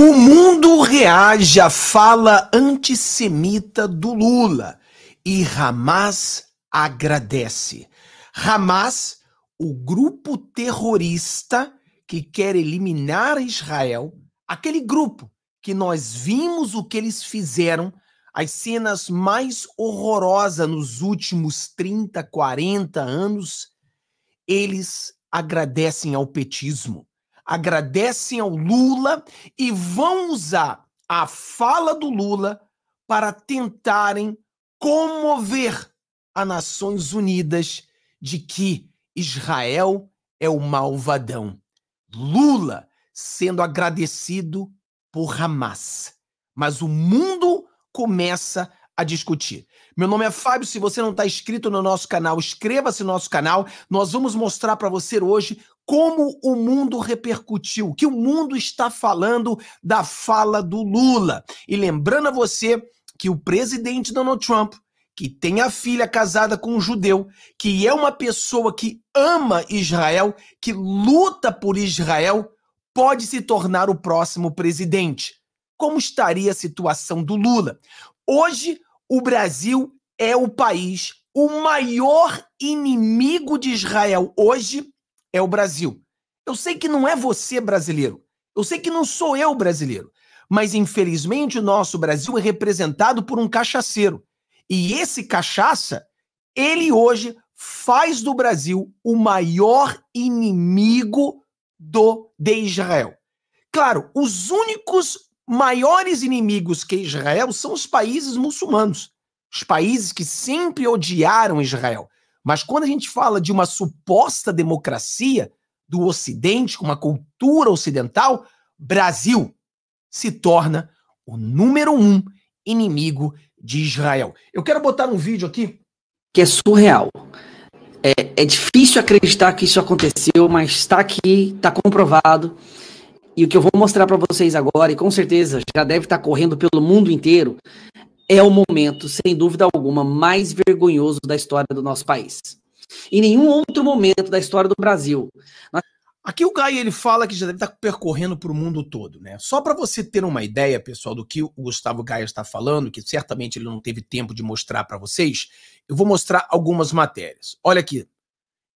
O mundo reage à fala antissemita do Lula e Hamas agradece. Hamas, o grupo terrorista que quer eliminar Israel, aquele grupo que nós vimos o que eles fizeram, as cenas mais horrorosas nos últimos 30, 40 anos, eles agradecem ao petismo agradecem ao Lula e vão usar a fala do Lula para tentarem comover as Nações Unidas de que Israel é o malvadão. Lula sendo agradecido por Hamas. Mas o mundo começa a discutir. Meu nome é Fábio. Se você não está inscrito no nosso canal, inscreva-se no nosso canal. Nós vamos mostrar para você hoje como o mundo repercutiu, o que o mundo está falando da fala do Lula. E lembrando a você que o presidente Donald Trump, que tem a filha casada com um judeu, que é uma pessoa que ama Israel, que luta por Israel, pode se tornar o próximo presidente. Como estaria a situação do Lula? Hoje, o Brasil é o país, o maior inimigo de Israel hoje é o Brasil. Eu sei que não é você brasileiro. Eu sei que não sou eu brasileiro. Mas infelizmente o nosso Brasil é representado por um cachaceiro. E esse cachaça, ele hoje faz do Brasil o maior inimigo do de Israel. Claro, os únicos maiores inimigos que Israel são os países muçulmanos, os países que sempre odiaram Israel. Mas quando a gente fala de uma suposta democracia do Ocidente, com uma cultura ocidental, Brasil se torna o número um inimigo de Israel. Eu quero botar um vídeo aqui que é surreal. É, é difícil acreditar que isso aconteceu, mas está aqui, está comprovado. E o que eu vou mostrar para vocês agora, e com certeza já deve estar tá correndo pelo mundo inteiro, é o momento, sem dúvida alguma, mais vergonhoso da história do nosso país. Em nenhum outro momento da história do Brasil. Nós... Aqui o Caio ele fala que já deve estar tá percorrendo para o mundo todo, né? Só para você ter uma ideia, pessoal, do que o Gustavo Gaia está falando, que certamente ele não teve tempo de mostrar para vocês, eu vou mostrar algumas matérias. Olha aqui,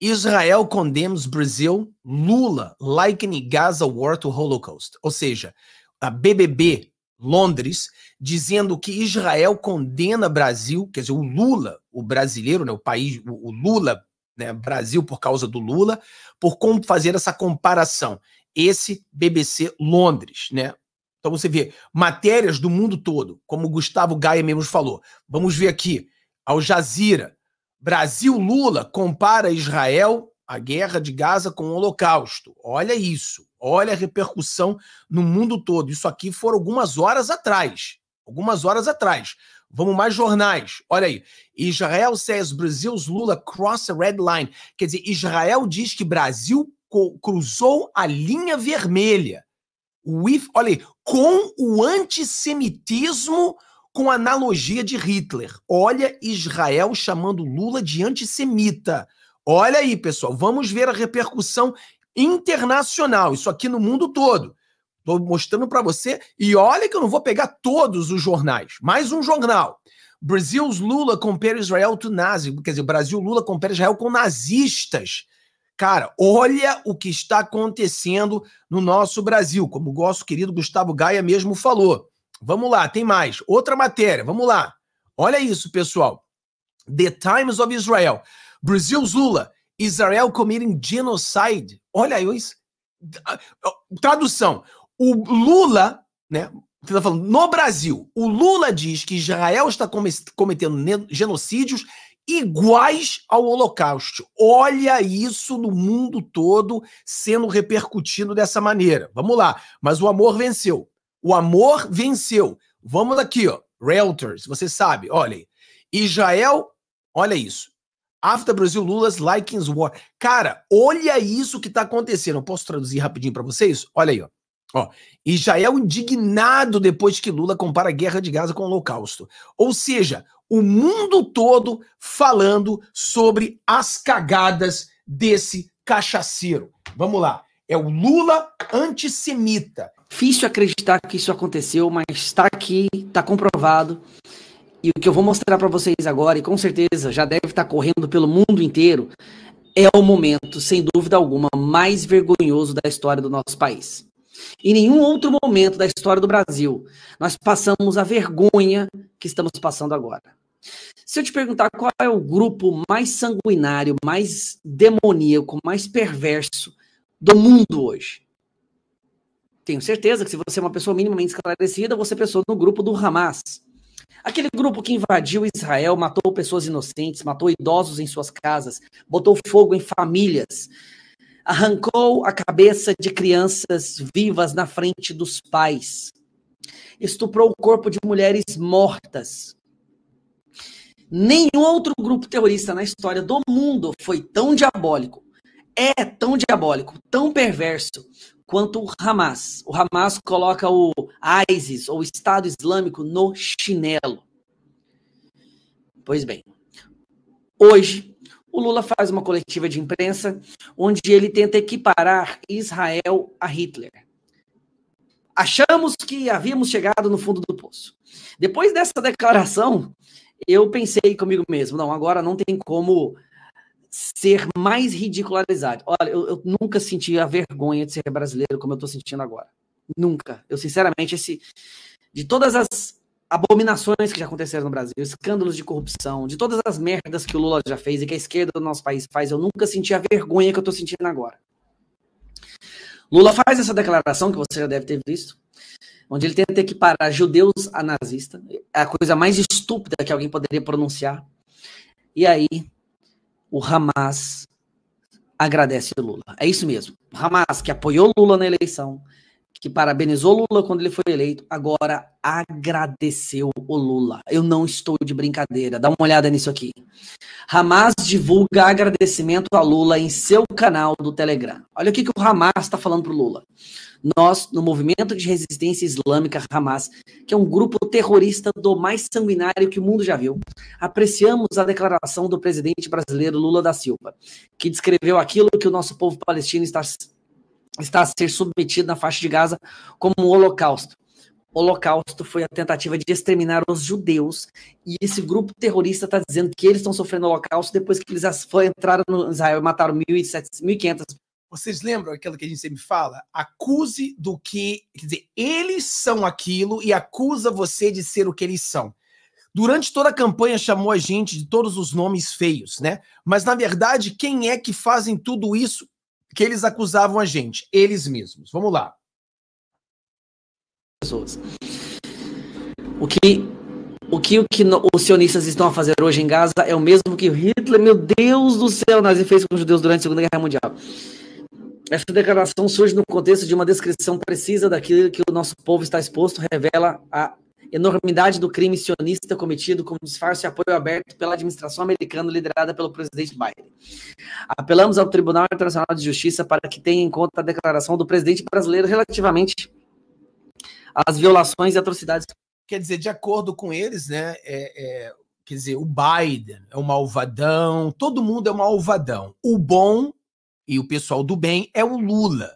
Israel condemns Brasil, Lula likening Gaza war to Holocaust. Ou seja, a BBB Londres, dizendo que Israel condena Brasil, quer dizer, o Lula, o brasileiro, né, o país, o, o Lula, né, Brasil por causa do Lula, por como fazer essa comparação. Esse BBC Londres, né? Então você vê matérias do mundo todo, como o Gustavo Gaia mesmo falou. Vamos ver aqui, Al Jazeera, Brasil Lula compara Israel, a guerra de Gaza, com o Holocausto. Olha isso. Olha a repercussão no mundo todo. Isso aqui foram algumas horas atrás. Algumas horas atrás. Vamos mais jornais. Olha aí. Israel says Brasil's Lula cross a red line. Quer dizer, Israel diz que Brasil cruzou a linha vermelha. With, olha aí, com o antissemitismo com analogia de Hitler. Olha Israel chamando Lula de antissemita. Olha aí, pessoal, vamos ver a repercussão internacional, isso aqui no mundo todo. Estou mostrando para você, e olha que eu não vou pegar todos os jornais, mais um jornal. Brasil's Lula compara Israel to nazi, quer dizer, Brasil Lula compara Israel com nazistas. Cara, olha o que está acontecendo no nosso Brasil, como o nosso querido Gustavo Gaia mesmo falou. Vamos lá, tem mais. Outra matéria, vamos lá. Olha isso, pessoal. The Times of Israel. Brasil Zula. Israel committing genocide. Olha isso. Tradução. O Lula, né? Você tá falando, no Brasil, o Lula diz que Israel está cometendo genocídios iguais ao Holocausto. Olha isso no mundo todo sendo repercutido dessa maneira. Vamos lá. Mas o amor venceu. O amor venceu. Vamos aqui, ó. Realtors, você sabe, olhem. Israel, olha isso. After Brasil Lula's Likings War. Cara, olha isso que tá acontecendo. Eu posso traduzir rapidinho para vocês? Olha aí, ó. Ó, Israel indignado depois que Lula compara a guerra de Gaza com o Holocausto. Ou seja, o mundo todo falando sobre as cagadas desse cachaceiro. Vamos lá. É o Lula antissemita. Difícil acreditar que isso aconteceu, mas está aqui, está comprovado. E o que eu vou mostrar para vocês agora, e com certeza já deve estar tá correndo pelo mundo inteiro, é o momento, sem dúvida alguma, mais vergonhoso da história do nosso país. Em nenhum outro momento da história do Brasil, nós passamos a vergonha que estamos passando agora. Se eu te perguntar qual é o grupo mais sanguinário, mais demoníaco, mais perverso do mundo hoje. Tenho certeza que se você é uma pessoa minimamente esclarecida, você é pessoa no grupo do Hamas. Aquele grupo que invadiu Israel, matou pessoas inocentes, matou idosos em suas casas, botou fogo em famílias, arrancou a cabeça de crianças vivas na frente dos pais, estuprou o corpo de mulheres mortas. Nenhum outro grupo terrorista na história do mundo foi tão diabólico, é tão diabólico, tão perverso quanto o Hamas. O Hamas coloca o ISIS, ou Estado Islâmico, no chinelo. Pois bem, hoje o Lula faz uma coletiva de imprensa onde ele tenta equiparar Israel a Hitler. Achamos que havíamos chegado no fundo do poço. Depois dessa declaração, eu pensei comigo mesmo, não, agora não tem como ser mais ridicularizado. Olha, eu, eu, nunca senti a vergonha de ser brasileiro como eu estou sentindo agora. Nunca. Eu, sinceramente, esse de todas as abominações que já aconteceram no Brasil, escândalos de corrupção, de todas as merdas que o Lula já fez e que a esquerda do nosso país faz, eu nunca senti a vergonha que eu estou sentindo agora. Lula faz essa declaração, que você já deve ter visto, onde ele tenta equiparar judeus a nazista. É a coisa mais estúpida que alguém poderia pronunciar. E aí, o Hamas agradece Lula. É isso mesmo. O Hamas, que apoiou Lula na eleição, que parabenizou Lula quando ele foi eleito, agora agradeceu o Lula. Eu não estou de brincadeira. Dá uma olhada nisso aqui. Hamas divulga agradecimento a Lula em seu canal do Telegram. Olha o que, que o Hamas está falando pro Lula. Nós, no movimento de resistência islâmica Hamas, que é um grupo terrorista do mais sanguinário que o mundo já viu, apreciamos a declaração do presidente brasileiro Lula da Silva, que descreveu aquilo que o nosso povo palestino está está a ser submetido na faixa de Gaza como um holocausto. O holocausto foi a tentativa de exterminar os judeus, e esse grupo terrorista está dizendo que eles estão sofrendo holocausto depois que eles entraram no Israel e mataram 1.500. Vocês lembram aquilo que a gente sempre fala? Acuse do que. Quer dizer, eles são aquilo e acusa você de ser o que eles são. Durante toda a campanha chamou a gente de todos os nomes feios, né? Mas na verdade, quem é que fazem tudo isso que eles acusavam a gente, eles mesmos. Vamos lá. Pessoas. O que o que, o que os sionistas estão a fazer hoje em Gaza é o mesmo que Hitler, meu Deus do céu, nazi fez com os judeus durante a Segunda Guerra Mundial. Essa declaração surge no contexto de uma descrição precisa daquilo que o nosso povo está exposto, revela a enormidade do crime sionista cometido como disfarce e apoio aberto pela administração americana liderada pelo presidente Biden. Apelamos ao Tribunal Internacional de Justiça para que tenha em conta a declaração do presidente brasileiro relativamente às violações e atrocidades. Quer dizer, de acordo com eles, né, é, é, quer dizer, o Biden é um malvadão, todo mundo é um malvadão. O bom e o pessoal do bem é o Lula.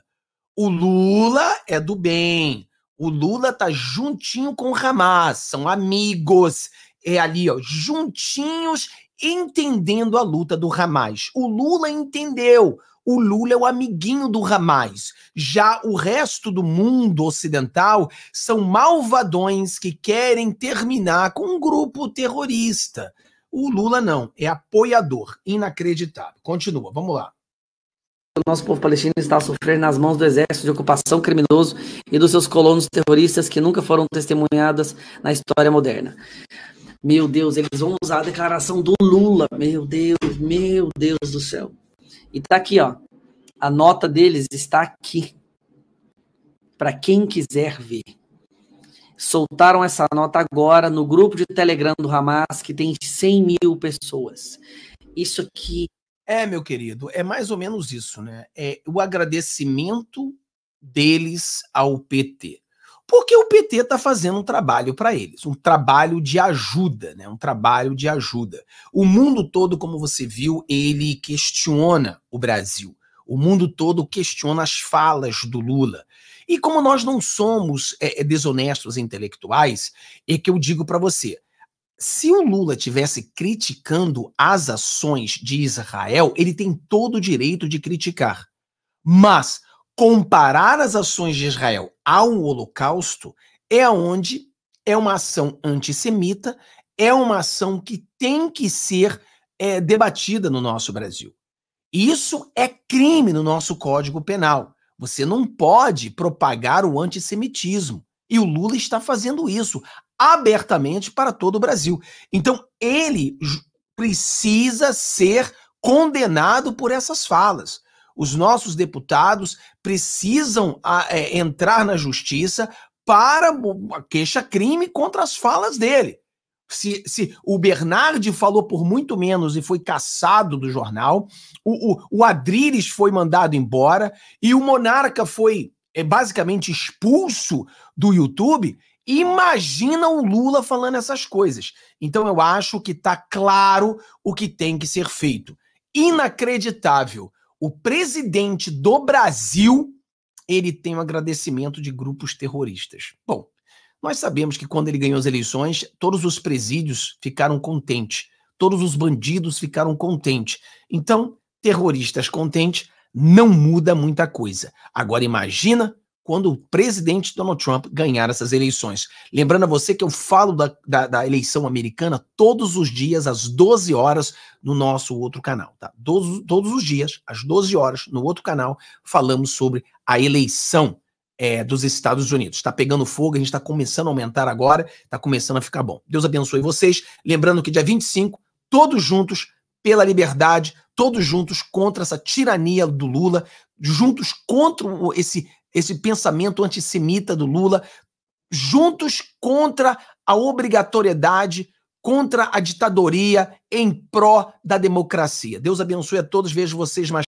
O Lula é do bem. O Lula tá juntinho com o Hamas, são amigos. É ali, ó, juntinhos, entendendo a luta do Hamas. O Lula entendeu. O Lula é o amiguinho do Hamas. Já o resto do mundo ocidental são malvadões que querem terminar com um grupo terrorista. O Lula não, é apoiador. Inacreditável. Continua, vamos lá o nosso povo palestino está a sofrer nas mãos do exército de ocupação criminoso e dos seus colonos terroristas que nunca foram testemunhadas na história moderna. Meu Deus, eles vão usar a declaração do Lula. Meu Deus, meu Deus do céu. E tá aqui, ó. A nota deles está aqui. Para quem quiser ver. Soltaram essa nota agora no grupo de Telegram do Hamas, que tem 100 mil pessoas. Isso aqui é, meu querido, é mais ou menos isso, né? É o agradecimento deles ao PT. Porque o PT está fazendo um trabalho para eles, um trabalho de ajuda, né? Um trabalho de ajuda. O mundo todo, como você viu, ele questiona o Brasil. O mundo todo questiona as falas do Lula. E como nós não somos é, é desonestos intelectuais, é que eu digo para você: se o Lula tivesse criticando as ações de Israel, ele tem todo o direito de criticar. Mas comparar as ações de Israel ao Holocausto é onde é uma ação antissemita, é uma ação que tem que ser é, debatida no nosso Brasil. Isso é crime no nosso Código Penal. Você não pode propagar o antissemitismo. E o Lula está fazendo isso, abertamente para todo o Brasil. Então, ele precisa ser condenado por essas falas. Os nossos deputados precisam é, entrar na justiça para queixa-crime contra as falas dele. Se, se, o Bernardi falou por muito menos e foi caçado do jornal, o, o, o Adriles foi mandado embora e o Monarca foi é, basicamente expulso do YouTube, Imagina o Lula falando essas coisas. Então eu acho que está claro o que tem que ser feito. Inacreditável. O presidente do Brasil, ele tem o um agradecimento de grupos terroristas. Bom, nós sabemos que quando ele ganhou as eleições, todos os presídios ficaram contentes, todos os bandidos ficaram contentes. Então, terroristas contentes não muda muita coisa. Agora imagina quando o presidente Donald Trump ganhar essas eleições. Lembrando a você que eu falo da, da, da, eleição americana todos os dias, às 12 horas, no nosso outro canal. Tá? Todos, todos os dias, às 12 horas, no outro canal, falamos sobre a eleição é, dos Estados Unidos. Está pegando fogo, a gente está começando a aumentar agora, está começando a ficar bom. Deus abençoe vocês. Lembrando que dia 25, todos juntos, pela liberdade, todos juntos contra essa tirania do Lula, juntos contra esse esse pensamento antissemita do Lula, juntos contra a obrigatoriedade, contra a ditadoria, em pró da democracia. Deus abençoe a todos, vejo vocês mais.